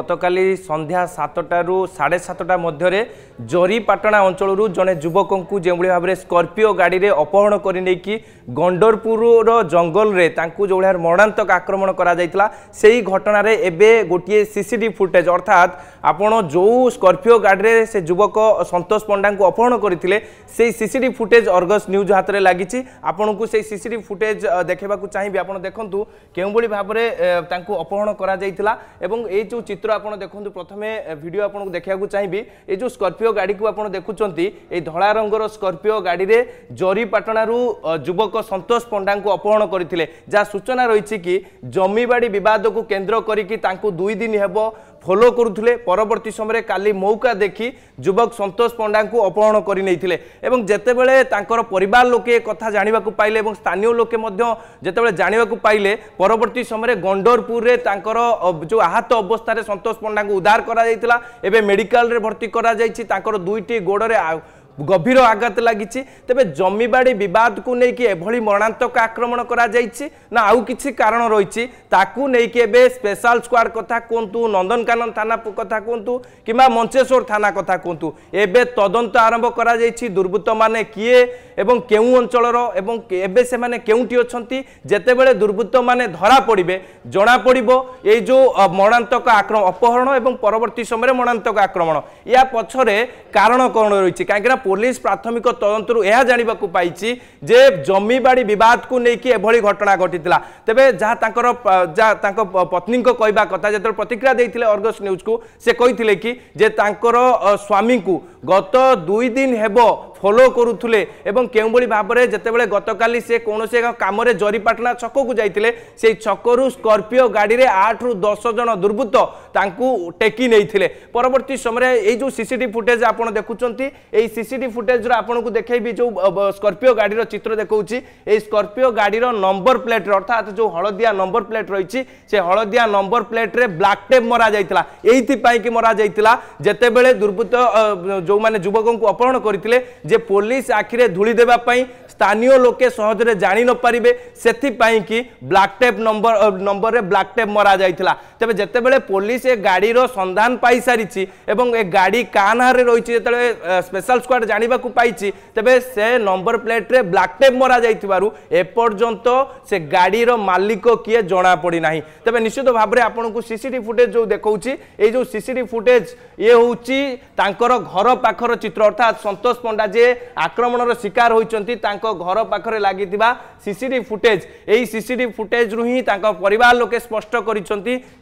গতকালি সন্ধ্যা সাতটারু সাড়ে সাতটা মধ্যে জরিপাটনা অঞ্চল জনে যুবকঙ্কু যেভাবে ভাবে স্কর্পিও গাড়ি অপহরণ করে নিয়ে গণ্ডরপুরর জঙ্গলরে তাঁকু যেভাবে মরণান্তক আক্রমণ করা যাই সেই ঘটনার এবে গোটিয়ে সিসিটি ফুটেজ অর্থাৎ আপনার যে স্কর্পিও গাড়ি সে যুবক সন্তোষ পণ্ডা অপহরণ করে সেই সিসিটি ফুটেজ অর্গস নিউজ হাতের লাগিছি আপনার সেই সিসিটি ফুটেজ দেখা চাইবি আপনার দেখুন কেউভাবে ভাবে তাঁকু অপহরণ করা যাই এবং এই যে चित्र आपण देखन्तु प्रथमे भिडियो आपनको देखायको चाहिबि ए जो स्कॉर्पियो गाडीको आपण देखुचन्ति ए धळा रंगर स्कॉर्पियो गाडीरे जरी पाटनारु युवक संतोष पण्डाको अपहरण करथिले जा सूचना रहिछि कि जमीबाडी विवादको केन्द्र करिकि तांको दुई दिन हेबो ଫଲୋ କରୁଥିଲେ ପରବର୍ତ୍ତୀ ସମୟରେ କାଲି ମୌକା ଦେଖି ଯୁବକ ସନ୍ତୋଷ ପଣ୍ଡାଙ୍କୁ ଅପହରଣ କରିନେଇଥିଲେ ଏବଂ ଯେତେବେଳେ ତାଙ୍କର ପରିବାର ଲୋକେ କଥା ଜାଣିବାକୁ ପାଇଲେ ଏବଂ ସ୍ଥାନୀୟ ଲୋକେ ମଧ୍ୟ ଯେତେବେଳେ ଜାଣିବାକୁ ପାଇଲେ ପରବର୍ତ୍ତୀ ସମୟରେ ଗଣ୍ଡରପୁରରେ ତାଙ୍କର ଯେଉଁ ଆହତ ଅବସ୍ଥାରେ ସନ୍ତୋଷ ପଣ୍ଡାଙ୍କୁ ଉଦ୍ଧାର କରାଯାଇଥିଲା ଏବେ ମେଡ଼ିକାଲରେ ଭର୍ତ୍ତି କରାଯାଇଛି ତାଙ୍କର ଦୁଇଟି ଗୋଡ଼ରେ গভীর আঘাত লাগিছে তবে জমিবাড়ি কু নেকি এভাবে মরণাত্মক আক্রমণ করা যাইছে না আউ কিছি কারণ রয়েছে তাকু নেকি এবে স্পেশাল স্কোয়াড কথা কুহতু নন্দনকানন থানা কথা কুহতু কিংবা মঞ্চেশ্বর থানা কথা কুহতু এবে তদন্ত আরম্ভ করা যাইছি দুর্বৃত্ত মানে কিয়ে এবং কেউ অঞ্চলর এবং এবে সেমানে কেউটি অছন্তি যেতেবেলে দুর্বৃত্ত মানে ধরা পড়িবে জনা পড়িব এই যে মরণাত্মক আক্রমণ অপহরণ এবং পরবর্তী সময়ে মরণাত্মক আক্রমণ ইয়া পছরে কারণ কোণ রয়েছে কাহিঁকি ପୋଲିସ ପ୍ରାଥମିକ ତଦନ୍ତରୁ ଏହା ଜାଣିବାକୁ ପାଇଛି ଯେ ଜମିବାଡ଼ି ବିବାଦକୁ ନେଇକି ଏଭଳି ଘଟଣା ଘଟିଥିଲା ତେବେ ଯାହା ତାଙ୍କର ଯାହା ତାଙ୍କ ପତ୍ନୀଙ୍କ କହିବା କଥା ଯେତେବେଳେ ପ୍ରତିକ୍ରିୟା ଦେଇଥିଲେ ଅର୍ଗସ୍ ନ୍ୟୁଜ୍କୁ ସେ କହିଥିଲେ କି ଯେ ତାଙ୍କର ସ୍ୱାମୀଙ୍କୁ ଗତ ଦୁଇ ଦିନ ହେବ ଫଲୋ କରୁଥିଲେ ଏବଂ କେଉଁଭଳି ଭାବରେ ଯେତେବେଳେ ଗତକାଲି ସେ କୌଣସି ଏକ କାମରେ ଜରିପାଟଣା ଛକକୁ ଯାଇଥିଲେ ସେହି ଛକରୁ ସ୍କର୍ପିଓ ଗାଡ଼ିରେ ଆଠରୁ ଦଶ ଜଣ ଦୁର୍ବୃତ୍ତ ତାଙ୍କୁ ଟେକି ନେଇଥିଲେ ପରବର୍ତ୍ତୀ ସମୟରେ ଏଇ ଯେଉଁ ସିସିଟିଭି ଫୁଟେଜ୍ ଆପଣ ଦେଖୁଛନ୍ତି ଏଇ ସିସିଟିଭି ଫୁଟେଜ୍ର ଆପଣଙ୍କୁ ଦେଖେଇବି ଯେଉଁ ସ୍କର୍ପିଓ ଗାଡ଼ିର ଚିତ୍ର ଦେଖାଉଛି ଏଇ ସ୍କର୍ପିଓ ଗାଡ଼ିର ନମ୍ବର ପ୍ଲେଟ୍ରେ ଅର୍ଥାତ୍ ଯେଉଁ ହଳଦିଆ ନମ୍ବର ପ୍ଲେଟ୍ ରହିଛି ସେ ହଳଦିଆ ନମ୍ବର ପ୍ଲେଟ୍ରେ ବ୍ଲାକ୍ ଟେପ୍ ମରାଯାଇଥିଲା ଏଇଥିପାଇଁକି ମରାଯାଇଥିଲା ଯେତେବେଳେ ଦୁର୍ବୃତ୍ତ ଯେଉଁମାନେ ଯୁବକଙ୍କୁ ଅପହରଣ କରିଥିଲେ যে ପୋଲିସ ଆଖିରେ ଧୂଳି ଦେବା ପାଇଁ ସ୍ଥାନୀୟ ଲୋକେ ସହଜରେ ଜାଣିନପାରିବେ ସେଥିପାଇଁ କି ବ୍ଲାକ୍ ଟେପ୍ ନମ୍ବର ନମ୍ବରରେ ବ୍ଲାକ୍ ଟେପ୍ ମରାଯାଇଥିଲା ତେବେ ଯେତେବେଳେ ପୋଲିସ ଏ ଗାଡ଼ିର ସନ୍ଧାନ ପାଇସାରିଛି ଏବଂ ଏ ଗାଡ଼ି କାହା ନାଁରେ ରହିଛି ଯେତେବେଳେ ସ୍ପେଶାଲ ସ୍କ୍ୱାଡ଼ ଜାଣିବାକୁ ପାଇଛି ତେବେ ସେ ନମ୍ବର ପ୍ଲେଟ୍ରେ ବ୍ଲାକ୍ ଟେପ୍ ମରାଯାଇଥିବାରୁ ଏପର୍ଯ୍ୟନ୍ତ ସେ ଗାଡ଼ିର ମାଲିକ କିଏ ଜଣାପଡ଼ି ନାହିଁ ତେବେ ନିଶ୍ଚିତ ଭାବରେ ଆପଣଙ୍କୁ ସିସିଟିଭି ଫୁଟେଜ୍ ଯେଉଁ ଦେଖାଉଛି ଏଇ ଯେଉଁ ସିସିଟିଭି ଫୁଟେଜ୍ ଇଏ ହେଉଛି ତାଙ୍କର ଘର ପାଖର ଚିତ୍ର ଅର୍ଥାତ୍ ସନ୍ତୋଷ ପଣ୍ଡା ଯିଏ যে আক্রমণর শিকার হয়েছেন তাঁর ঘর পাখে লাগি সিসিটি ফুটেজ এই সিসিটি ফুটেজরু হি তাঁর পরিবার লোকে স্পষ্ট করেছেন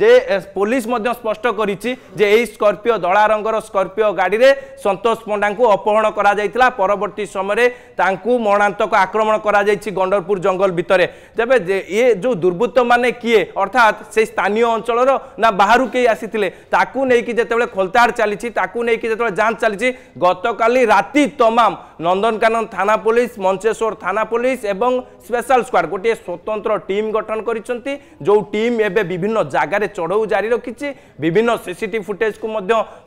যে পুলিশ মধ্য স্পষ্ট করেছি যে এই স্কর্পিও ধলা রঙর স্কর্পিও গাড়ি সন্তোষ পণ্ডা অপহরণ করা যাই পরবর্তী সময়ে তাঁকু মরণান্তক আক্রমণ করা যাই গণ্ডরপুর জঙ্গল ভিতরে তবে ইয়ে যে দুর্বৃত্ত মানে কিয়ে অর্থাৎ সেই স্থানীয় অঞ্চলর না বাহারু কে আসিলে তাকে নেই যেতবে খোলতাড় চালছে তাকে নেই যেতবে যাঞ্চ চালছে গতকাল রাতে তমা তমাম নন্দনকানন থানা পুলিশ মঞ্চেশ্বর থানা পুলিশ এবং স্পেশাল স্কোয়াড গোটিয়ে স্বতন্ত্র টিম গঠন করেছেন যে টিম এবে বিভিন্ন জায়গায় চড়াও জারি রাখিছে বিভিন্ন সিসিটিভি ফুটেজকু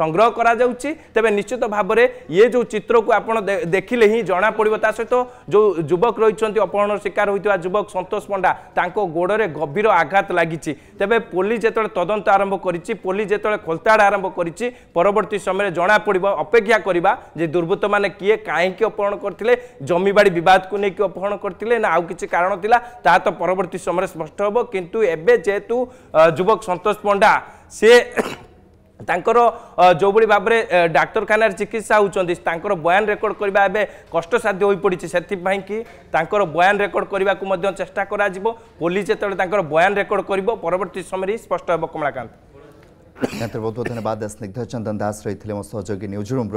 সংগ্রহ করা যাচ্ছে তবে নিশ্চিত ভাবে ইয়ে যে চিত্রকু আপনার দেখলে হি জনা পড়ব তা সহ যে যুবক রয়েছেন অপহরণের শিকার হয়ে যুবক সন্তোষ পণ্ডা তাঁর গোড়ে গভীর আঘাত লাগিছে তবে পুলিশ যেত তদন্ত আরম্ভ করেছে পুলিশ যেত খোলতাড় আরম্ভ করেছে পরবর্তী সময়ে জনা পড়ব অপেক্ষা করা যে দুর্বৃত্ত মানে কি କିଏ କାହିଁକି ଅପହରଣ କରିଥିଲେ ଜମିବାଡ଼ି ବିବାଦକୁ ନେଇକି ଅପହରଣ କରିଥିଲେ ନା ଆଉ କିଛି କାରଣ ଥିଲା ତାହା ତ ପରବର୍ତ୍ତୀ ସମୟରେ ସ୍ପଷ୍ଟ ହେବ କିନ୍ତୁ ଏବେ ଯେହେତୁ ଯୁବକ ସନ୍ତୋଷ ପଣ୍ଡା ସେ ତାଙ୍କର ଯେଉଁଭଳି ଭାବରେ ଡାକ୍ତରଖାନାରେ ଚିକିତ୍ସା ହେଉଛନ୍ତି ତାଙ୍କର ବୟାନ ରେକର୍ଡ କରିବା ଏବେ କଷ୍ଟସାଧ୍ୟ ହୋଇପଡ଼ିଛି ସେଥିପାଇଁ କି ତାଙ୍କର ବୟାନ ରେକର୍ଡ କରିବାକୁ ମଧ୍ୟ ଚେଷ୍ଟା କରାଯିବ ପୋଲିସ ଯେତେବେଳେ ତାଙ୍କର ବୟାନ ରେକର୍ଡ କରିବ ପରବର୍ତ୍ତୀ ସମୟରେ ସ୍ପଷ୍ଟ ହେବ କମଳାକାନ୍ତ ବହୁତ ବହୁତ ଧନ୍ୟବାଦ ସ୍ନିଗ୍ଧ ଚନ୍ଦନ ଦାସ ରହିଥିଲେ ମୋ ସହଯୋଗୀ ନ୍ୟୁଜ୍ ରୁମ୍ର